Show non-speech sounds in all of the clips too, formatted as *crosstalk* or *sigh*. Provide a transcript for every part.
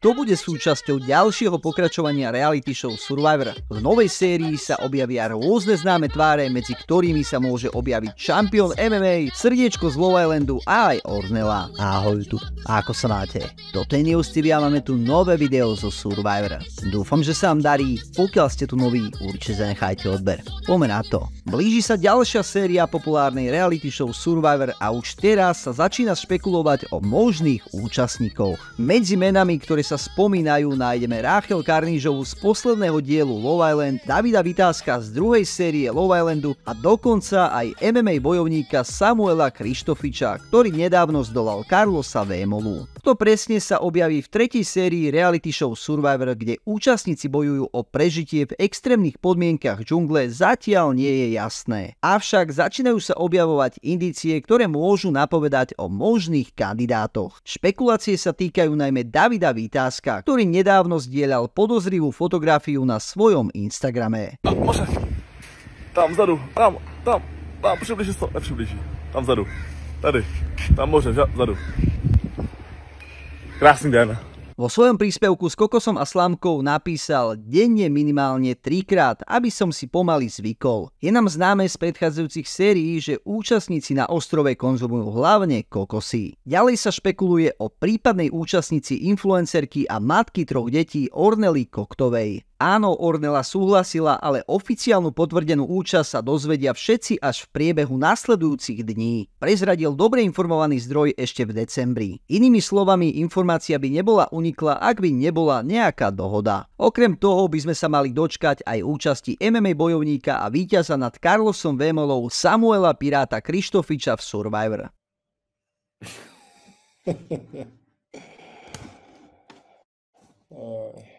To bude súčasťou ďalšieho pokračovania reality show Survivor. V novej sérii sa objavia rôzne známe tváre, medzi ktorými sa môže objaviť šampión MMA, srdiečko z Love Islandu a aj Ornela. Ahoj tu, ako sa máte? do je Neustivia, máme tu nové video zo Survivor. Dúfam, že sa vám darí, pokiaľ ste tu noví, určite zanechajte odber. Pome na to. Blíži sa ďalšia séria populárnej reality show Survivor a už teraz sa začína špekulovať o možných účastníkov. Medzi menami, ktoré sa spomínajú, nájdeme Ráchel Karnížovu z posledného dielu Love Island, Davida Vytázka z druhej série Love Islandu a dokonca aj MMA bojovníka Samuela Krištofiča, ktorý nedávno zdolal Carlosa Vémolu. To presne sa objaví v tretej sérii reality show Survivor, kde účastníci bojujú o prežitie v extrémnych podmienkach džungle zatiaľ nie je jasné. Avšak začínajú sa objavovať indície, ktoré môžu napovedať o možných kandidátoch. Špekulácie sa týkajú najmä Davida Vita, Káska, ktorý nedávno zdieľal podozrivú fotografiu na svojom Instagrame. Tam, tam vzadu, tam, tam, tam, přibliží to, nepřibliží, tam vzadu, tady, tam môžem, vzadu. Krásny deň. Vo svojom príspevku s kokosom a slámkou napísal denne minimálne trikrát, aby som si pomaly zvykol. Je nám známe z predchádzajúcich sérií, že účastníci na ostrove konzumujú hlavne kokosy. Ďalej sa špekuluje o prípadnej účastnici influencerky a matky troch detí Ornely Koktovej. Áno, Ornella súhlasila, ale oficiálnu potvrdenú účasť sa dozvedia všetci až v priebehu nasledujúcich dní. Prezradil dobre informovaný zdroj ešte v decembri. Inými slovami, informácia by nebola unikla, ak by nebola nejaká dohoda. Okrem toho by sme sa mali dočkať aj účasti MMA bojovníka a víťaza nad Carlosom Vémolou Samuela Piráta Krištofiča v Survivor. uh... *laughs*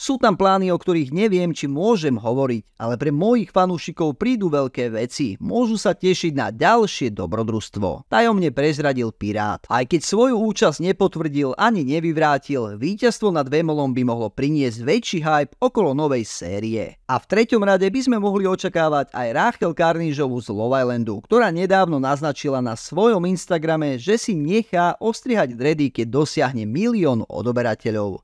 Sú tam plány, o ktorých neviem, či môžem hovoriť, ale pre mojich fanúšikov prídu veľké veci. Môžu sa tešiť na ďalšie dobrodružstvo. Tajomne prezradil Pirát. Aj keď svoju účasť nepotvrdil ani nevyvrátil, víťazstvo nad Vemolom by mohlo priniesť väčší hype okolo novej série. A v treťom rade by sme mohli očakávať aj Rachel Carnižovú z Love Islandu, ktorá nedávno naznačila na svojom Instagrame, že si nechá ostrihať dredy, keď dosiahne milión odoberateľov. *laughs*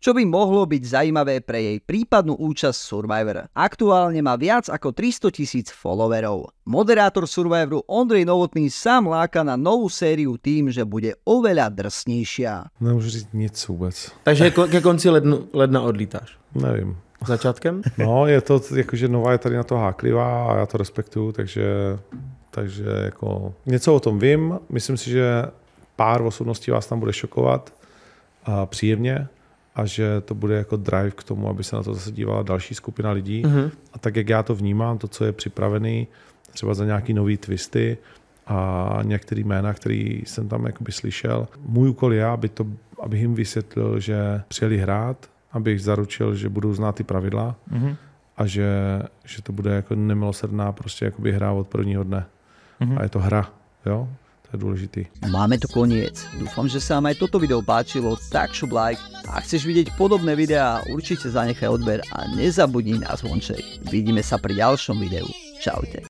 Čo by mohlo byť zaujímavé pre jej prípadnú účasť Survivor. Aktuálne má viac ako 300 tisíc followerov. Moderátor Survivoru Ondrej Novotný sám láka na novú sériu tým, že bude oveľa drsnejšia. Nemôžu říct nic vôbec. Takže ke konci lednu, ledna odlítáš? Nevím. Začátkem? No, je to, akože nová je tady na to háklivá a já to respektuju, takže takže jako něco o tom vím. Myslím si, že pár osobností vás tam bude šokovat a příjemně a že to bude jako drive k tomu, aby se na to zase dívala další skupina lidí. Mm-hmm. A tak, jak já to vnímám, to, co je připravený, třeba za nějaký nový twisty a některý jména, který jsem tam jakoby slyšel. Můj úkol je, aby to, abych jim vysvětlil, že přijeli hrát, abych zaručil, že budou znát ty pravidla mm-hmm. a že, že to bude jako nemilosrdná prostě hra od prvního dne. Mm-hmm. A je to hra, jo? dneska dôležitý. Máme tu koniec. Dúfam, že sa vám aj toto video páčilo, tak šup like. Ak chceš vidieť podobné videá, určite zanechaj odber a nezabudni na zvonček. Vidíme sa pri ďalšom videu. Čaute.